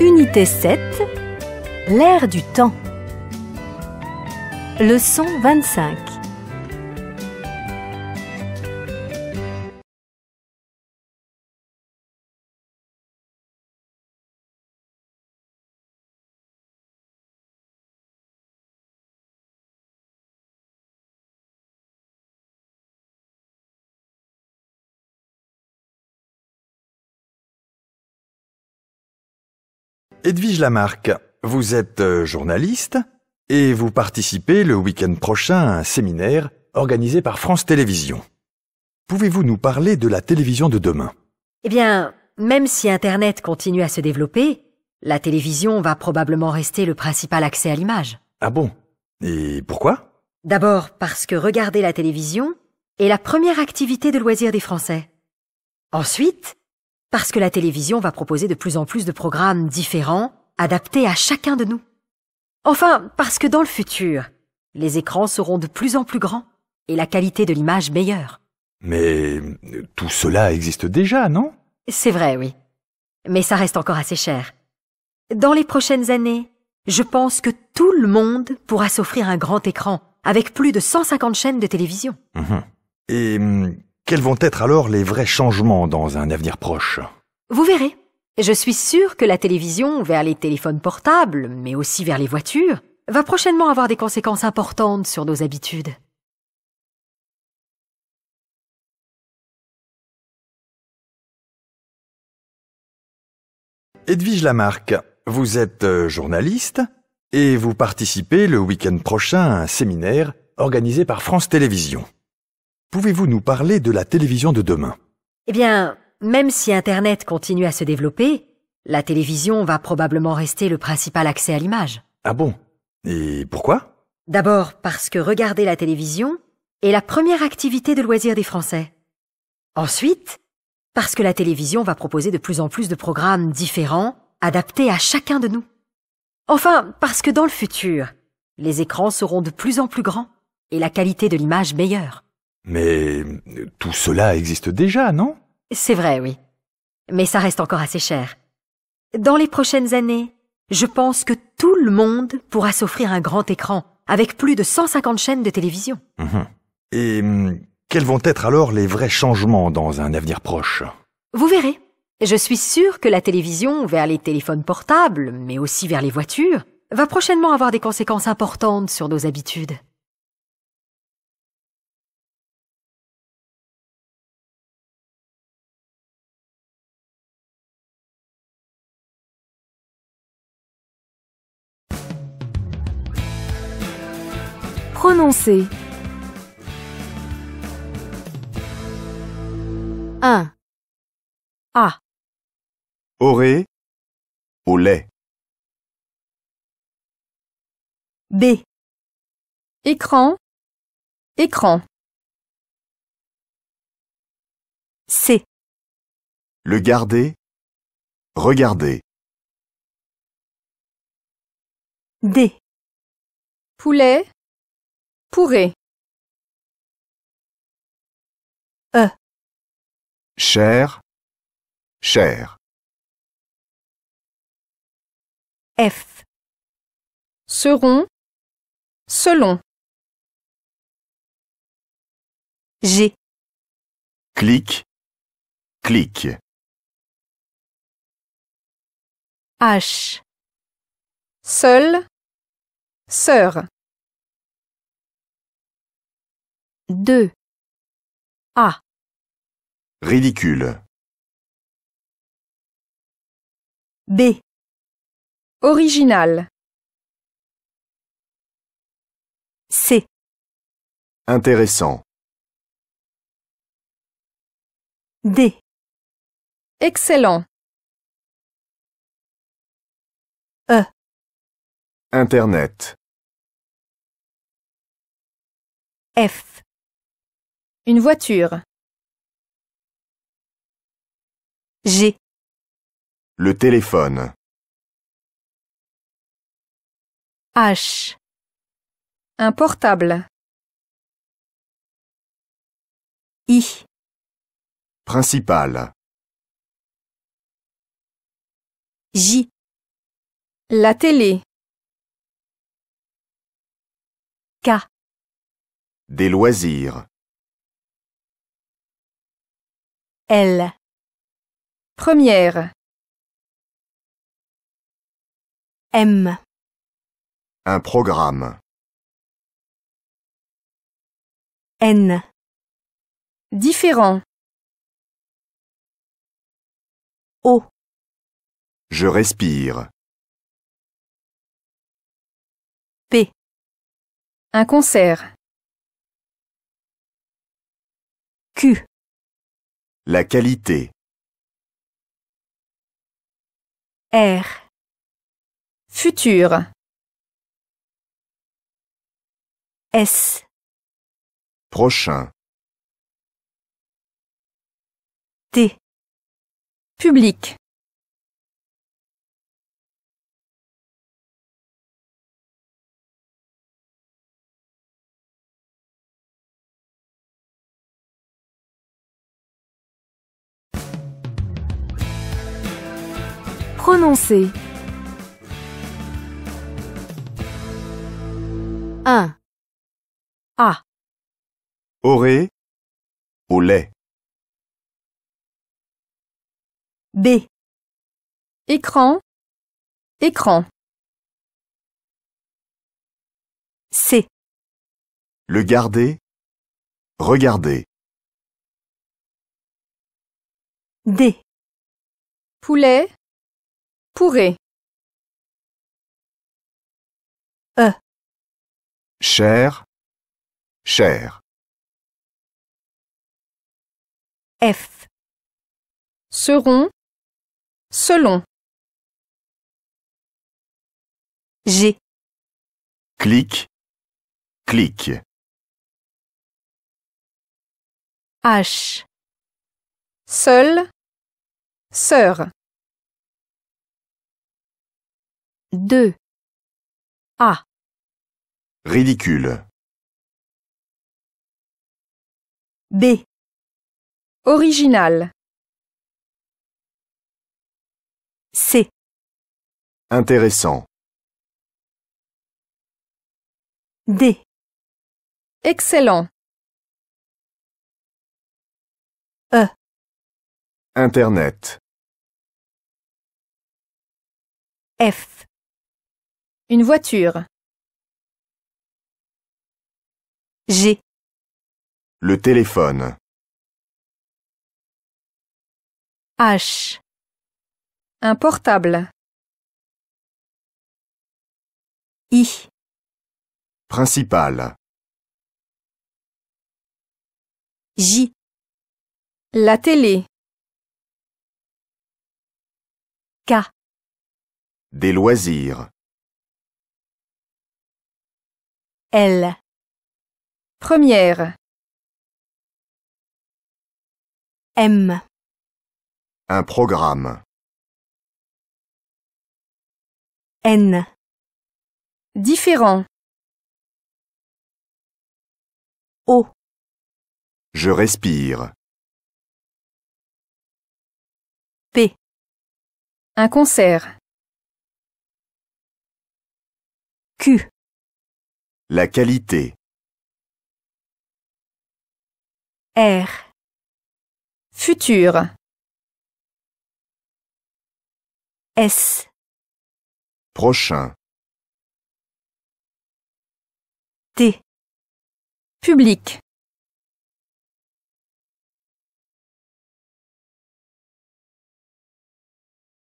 Unité 7 L'ère du temps Leçon 25 Edwige Lamarck, vous êtes euh, journaliste et vous participez le week-end prochain à un séminaire organisé par France Télévisions. Pouvez-vous nous parler de la télévision de demain Eh bien, même si Internet continue à se développer, la télévision va probablement rester le principal accès à l'image. Ah bon Et pourquoi D'abord parce que regarder la télévision est la première activité de loisir des Français. Ensuite, parce que la télévision va proposer de plus en plus de programmes différents, adaptés à chacun de nous. Enfin, parce que dans le futur, les écrans seront de plus en plus grands et la qualité de l'image meilleure. Mais tout cela existe déjà, non C'est vrai, oui. Mais ça reste encore assez cher. Dans les prochaines années, je pense que tout le monde pourra s'offrir un grand écran avec plus de 150 chaînes de télévision. Mhm. Et hum, quels vont être alors les vrais changements dans un avenir proche Vous verrez. Je suis sûre que la télévision, vers les téléphones portables, mais aussi vers les voitures, va prochainement avoir des conséquences importantes sur nos habitudes. Edwige Lamarck, vous êtes euh, journaliste et vous participez le week-end prochain à un séminaire organisé par France Télévisions. Pouvez-vous nous parler de la télévision de demain Eh bien, même si Internet continue à se développer, la télévision va probablement rester le principal accès à l'image. Ah bon Et pourquoi D'abord parce que regarder la télévision est la première activité de loisir des Français. Ensuite, parce que la télévision va proposer de plus en plus de programmes différents, adaptés à chacun de nous. Enfin, parce que dans le futur, les écrans seront de plus en plus grands et la qualité de l'image meilleure. Mais tout cela existe déjà, non C'est vrai, oui. Mais ça reste encore assez cher. Dans les prochaines années, je pense que tout le monde pourra s'offrir un grand écran avec plus de 150 chaînes de télévision. Mhm. Et hum, quels vont être alors les vrais changements dans un avenir proche Vous verrez. Je suis sûre que la télévision, vers les téléphones portables, mais aussi vers les voitures, va prochainement avoir des conséquences importantes sur nos habitudes. un 1. A. Auré. Au lait. B. Écran. Écran. C. Le garder. Regarder. D. Poulet. Pourrait. E. Cher. Cher. F. Seront. Selon. G. Clique. Clique. H. Seul. Sœur. 2. A. Ridicule. B. Original. C. Intéressant. D. Excellent. E. Internet. F. Une voiture. G. Le téléphone. H. Un portable. I. Principal. J. La télé. K. Des loisirs. L. Première. M. Un programme. N. Différent. O. Je respire. P. Un concert. Q. La qualité. R. Futur. S. Prochain. T. Public. Prononcer. 1. A. Auré. au lait. B. Écran. Écran. C. Le garder. Regarder. D. Poulet. Pourrait. E. Cher. Cher. F. Seront. Selon. G. Clique. Clique. H. Seul. Sœur. 2. A. Ridicule. B. Original. C. Intéressant. D. Excellent. E. Internet. F. Une voiture. G. Le téléphone. H. Un portable. I. Principal. J. La télé. K. Des loisirs. L. Première. M. Un programme. N. Différent. O. Je respire. P. Un concert. Q. La qualité. R. Futur. S. Prochain. T. Public.